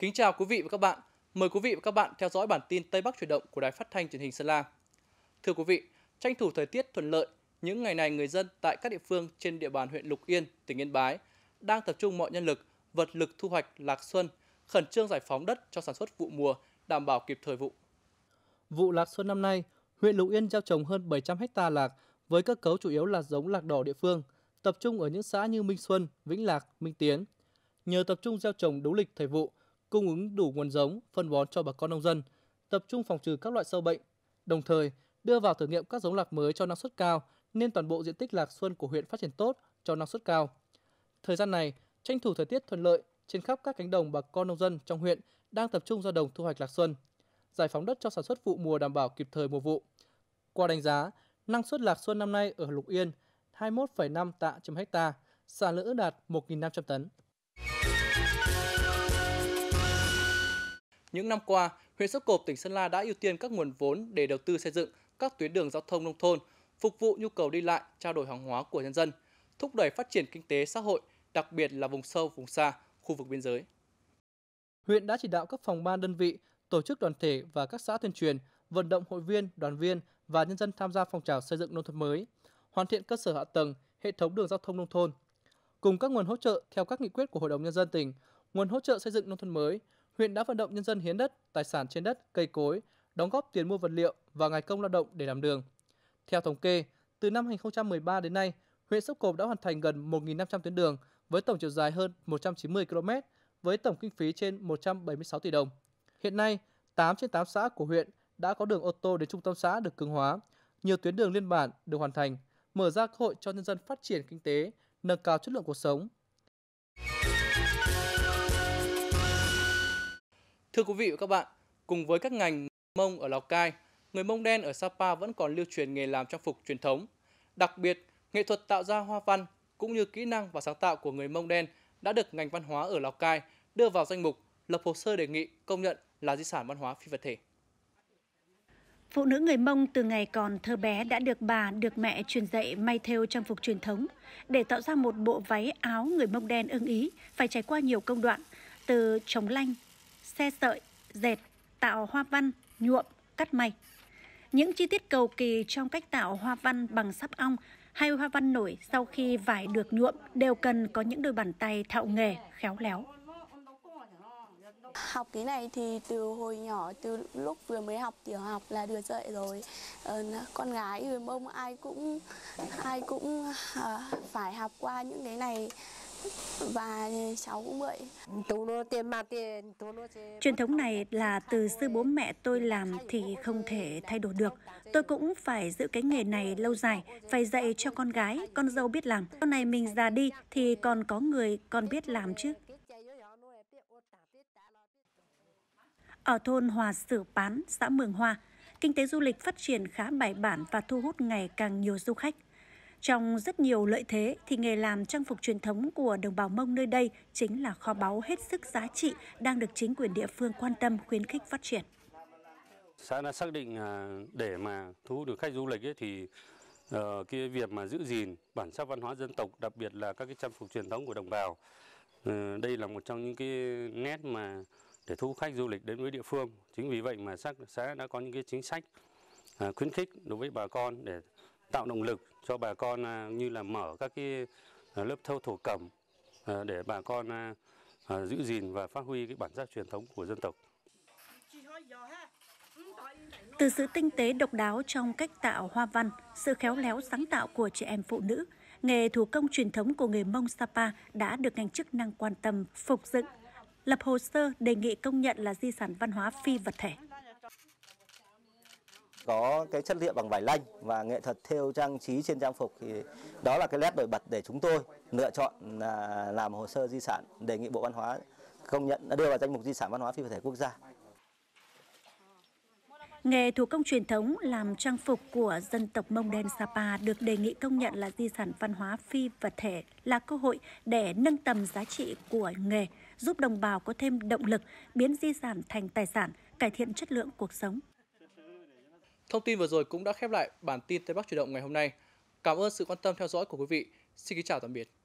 Kính chào quý vị và các bạn. Mời quý vị và các bạn theo dõi bản tin Tây Bắc chuyển động của Đài Phát thanh Truyền hình Sơn La. Thưa quý vị, tranh thủ thời tiết thuận lợi, những ngày này người dân tại các địa phương trên địa bàn huyện Lục Yên, tỉnh Yên Bái đang tập trung mọi nhân lực, vật lực thu hoạch lạc xuân, khẩn trương giải phóng đất cho sản xuất vụ mùa, đảm bảo kịp thời vụ. Vụ lạc xuân năm nay, huyện Lục Yên gieo trồng hơn 700 ha lạc với cơ cấu chủ yếu là giống lạc đỏ địa phương, tập trung ở những xã như Minh Xuân, Vĩnh Lạc, Minh Tiến. Nhờ tập trung gieo trồng đúng lịch thời vụ, cung ứng đủ nguồn giống, phân bón cho bà con nông dân, tập trung phòng trừ các loại sâu bệnh, đồng thời đưa vào thử nghiệm các giống lạc mới cho năng suất cao nên toàn bộ diện tích lạc xuân của huyện phát triển tốt cho năng suất cao. Thời gian này, tranh thủ thời tiết thuận lợi trên khắp các cánh đồng bà con nông dân trong huyện đang tập trung ra đồng thu hoạch lạc xuân, giải phóng đất cho sản xuất vụ mùa đảm bảo kịp thời mùa vụ. Qua đánh giá, năng suất lạc xuân năm nay ở Lục Yên 21,5 tạ trên ha, sản lượng đạt 1.500 tấn. Những năm qua, huyện Sóc Cộp, tỉnh Sơn La đã ưu tiên các nguồn vốn để đầu tư xây dựng các tuyến đường giao thông nông thôn, phục vụ nhu cầu đi lại, trao đổi hàng hóa của nhân dân, thúc đẩy phát triển kinh tế xã hội, đặc biệt là vùng sâu, vùng xa, khu vực biên giới. Huyện đã chỉ đạo các phòng ban đơn vị, tổ chức đoàn thể và các xã tuyên truyền, vận động hội viên, đoàn viên và nhân dân tham gia phong trào xây dựng nông thôn mới, hoàn thiện cơ sở hạ tầng, hệ thống đường giao thông nông thôn. Cùng các nguồn hỗ trợ theo các nghị quyết của Hội đồng nhân dân tỉnh, nguồn hỗ trợ xây dựng nông thôn mới huyện đã vận động nhân dân hiến đất, tài sản trên đất, cây cối, đóng góp tiền mua vật liệu và ngày công lao động để làm đường. Theo thống kê, từ năm 2013 đến nay, huyện Sóc Cộp đã hoàn thành gần 1.500 tuyến đường với tổng chiều dài hơn 190 km với tổng kinh phí trên 176 tỷ đồng. Hiện nay, 8 trên 8 xã của huyện đã có đường ô tô đến trung tâm xã được cứng hóa, nhiều tuyến đường liên bản được hoàn thành, mở ra cơ hội cho nhân dân phát triển kinh tế, nâng cao chất lượng cuộc sống Thưa quý vị và các bạn, cùng với các ngành Mông ở Lào Cai, người Mông đen ở Sapa vẫn còn lưu truyền nghề làm trang phục truyền thống. Đặc biệt, nghệ thuật tạo ra hoa văn cũng như kỹ năng và sáng tạo của người Mông đen đã được ngành văn hóa ở Lào Cai đưa vào danh mục lập hồ sơ đề nghị công nhận là di sản văn hóa phi vật thể. Phụ nữ người Mông từ ngày còn thơ bé đã được bà, được mẹ truyền dạy may theo trang phục truyền thống. Để tạo ra một bộ váy áo người Mông đen ưng ý, phải trải qua nhiều công đoạn, từ trồng lanh, xe sợi, dệt, tạo hoa văn, nhuộm, cắt may. Những chi tiết cầu kỳ trong cách tạo hoa văn bằng sắp ong hay hoa văn nổi sau khi vải được nhuộm đều cần có những đôi bàn tay thạo nghề, khéo léo. Học cái này thì từ hồi nhỏ, từ lúc vừa mới học tiểu học là được dạy rồi. Ờ, con gái người mông ai cũng ai cũng à, phải học qua những cái này và cháu cũng vậy. Truyền thống này là từ sư bố mẹ tôi làm thì không thể thay đổi được. Tôi cũng phải giữ cái nghề này lâu dài, phải dạy cho con gái, con dâu biết làm. Sau này mình già đi thì còn có người còn biết làm chứ. Ở thôn Hòa Sử Pán, xã Mường Hoa, kinh tế du lịch phát triển khá bài bản và thu hút ngày càng nhiều du khách. Trong rất nhiều lợi thế thì nghề làm trang phục truyền thống của đồng bào Mông nơi đây chính là kho báu hết sức giá trị đang được chính quyền địa phương quan tâm khuyến khích phát triển. Xã đã xác định à, để mà thu hút được khách du lịch ấy thì uh, cái việc mà giữ gìn bản sắc văn hóa dân tộc, đặc biệt là các cái trang phục truyền thống của đồng bào. Ờ, đây là một trong những cái nét mà để thu khách du lịch đến với địa phương. Chính vì vậy mà xã, đã có những cái chính sách à, khuyến khích đối với bà con để tạo động lực cho bà con à, như là mở các cái à, lớp thâu thổ cẩm à, để bà con giữ gìn và phát huy cái bản sắc truyền thống của dân tộc. Từ sự tinh tế độc đáo trong cách tạo hoa văn, sự khéo léo sáng tạo của trẻ em phụ nữ, nghề thủ công truyền thống của người Mông Sapa đã được ngành chức năng quan tâm, phục dựng, lập hồ sơ đề nghị công nhận là di sản văn hóa phi vật thể có cái chất liệu bằng vải lanh và nghệ thuật thêu trang trí trên trang phục thì đó là cái nét nổi bật để chúng tôi lựa chọn là làm hồ sơ di sản đề nghị Bộ Văn hóa công nhận đưa vào danh mục di sản văn hóa phi vật thể quốc gia. Nghề thủ công truyền thống làm trang phục của dân tộc Mông Đen Sapa được đề nghị công nhận là di sản văn hóa phi vật thể là cơ hội để nâng tầm giá trị của nghề, giúp đồng bào có thêm động lực biến di sản thành tài sản, cải thiện chất lượng cuộc sống. Thông tin vừa rồi cũng đã khép lại bản tin Tây Bắc Chủ động ngày hôm nay. Cảm ơn sự quan tâm theo dõi của quý vị. Xin kính chào tạm biệt.